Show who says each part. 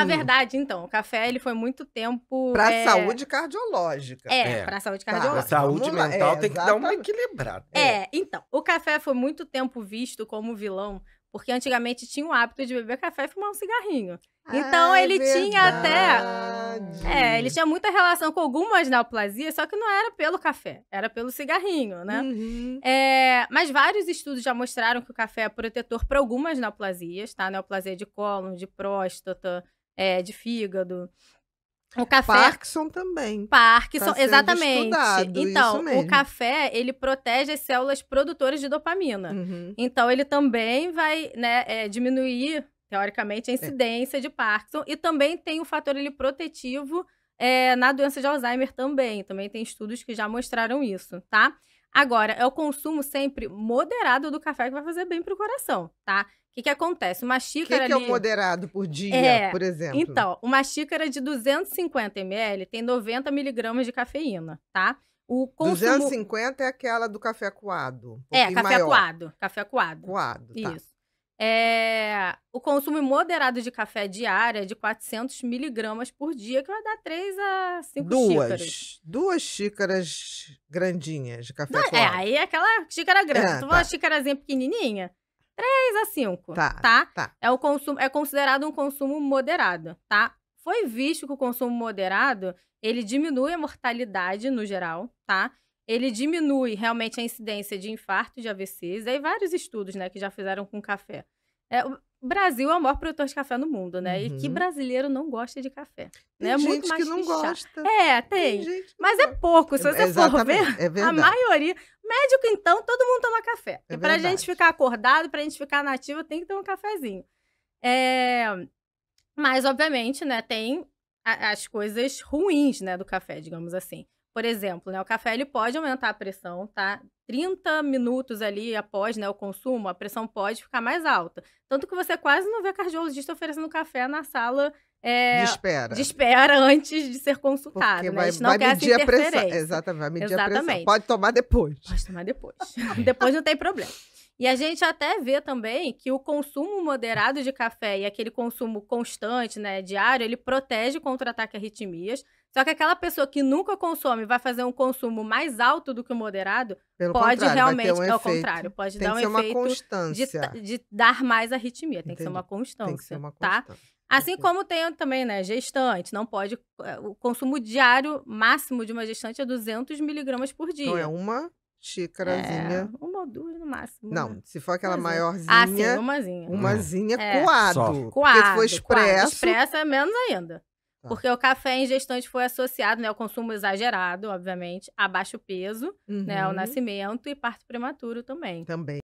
Speaker 1: Na verdade, então, o café ele foi muito tempo. Pra é... saúde cardiológica. É, é. pra saúde cardiológica. Tá, saúde Vamos mental é, tem que dar uma equilibrada. É. é, então, o café foi muito tempo visto como vilão porque antigamente tinha o hábito de beber café e fumar um cigarrinho. Então, ah, então ele verdade. tinha até. É, ele tinha muita relação com algumas neoplasias, só que não era pelo café, era pelo cigarrinho, né? Uhum. É, mas vários estudos já mostraram que o café é protetor para algumas neoplasias, tá? Neoplasia de cólon, de próstata, é, de fígado. O café. Parkinson também. Parkinson, tá exatamente. Então, o café, ele protege as células produtoras de dopamina. Uhum. Então, ele também vai né, é, diminuir, teoricamente, a é. incidência é. de Parkinson. E também tem o fator ele protetivo é, na doença de Alzheimer também. Também tem estudos que já mostraram isso, tá? Agora, é o consumo sempre moderado do café que vai fazer bem pro coração, tá? O que, que acontece? Uma xícara. O que, que é ali... é o moderado por dia, é... por exemplo? Então, uma xícara de 250 ml tem 90 miligramas de cafeína, tá? O consumo... 250 é aquela do café coado. Um é, café maior. coado. Café coado. Coado. Tá. Isso. É, o consumo moderado de café diário é de 400 miligramas por dia, que vai dar 3 a 5 duas, xícaras. Duas xícaras grandinhas de café. Não, é, aí é aquela xícara grande. É, tu tá. uma xícarazinha pequenininha, 3 a 5, tá, tá? tá? É, o consumo, é considerado um consumo moderado, tá? Foi visto que o consumo moderado, ele diminui a mortalidade no geral, tá? ele diminui realmente a incidência de infarto, de AVCs, aí vários estudos, né, que já fizeram com café. É, o Brasil é o maior produtor de café no mundo, né? Uhum. E que uhum. brasileiro não gosta de café. Né, tem né? gente muito mais que não fichar. gosta. É, tem. tem mas é pouco, se você Exatamente. for ver, é verdade. a maioria... Médico, então, todo mundo toma café. É e pra gente ficar acordado, pra gente ficar nativo, tem que ter um cafezinho. É... Mas, obviamente, né, tem as coisas ruins, né, do café, digamos assim. Por exemplo, né, o café ele pode aumentar a pressão, tá? 30 minutos ali após né, o consumo, a pressão pode ficar mais alta. Tanto que você quase não vê cardiologista oferecendo café na sala é, de, espera. de espera antes de ser consultado. Porque né? vai, a gente não vai quer medir a pressão. Exatamente, vai medir Exatamente. a pressão. Pode tomar depois. Pode tomar depois. depois não tem problema. E a gente até vê também que o consumo moderado de café e aquele consumo constante, né, diário, ele protege contra ataque a arritmias. Só que aquela pessoa que nunca consome vai fazer um consumo mais alto do que o moderado, Pelo pode realmente, um ao é efeito, contrário, pode dar um efeito de, de, dar mais arritmia. Tem Entendi. que ser uma constância, ser uma tá? constância. tá? Assim como tem também, né, gestante, não pode... É, o consumo diário máximo de uma gestante é 200 miligramas por então, dia. Então é uma xícarazinha. É, ou duas no máximo. Não, né? se for aquela maiorzinha. Ah, sim, umazinha. Umazinha é. coado. Coado. Porque foi for expresso. Coado. Expresso é menos ainda. Tá. Porque o café em gestante foi associado, né, ao consumo exagerado, obviamente, a baixo peso, uhum. né, ao uhum. nascimento e parto prematuro também. Também.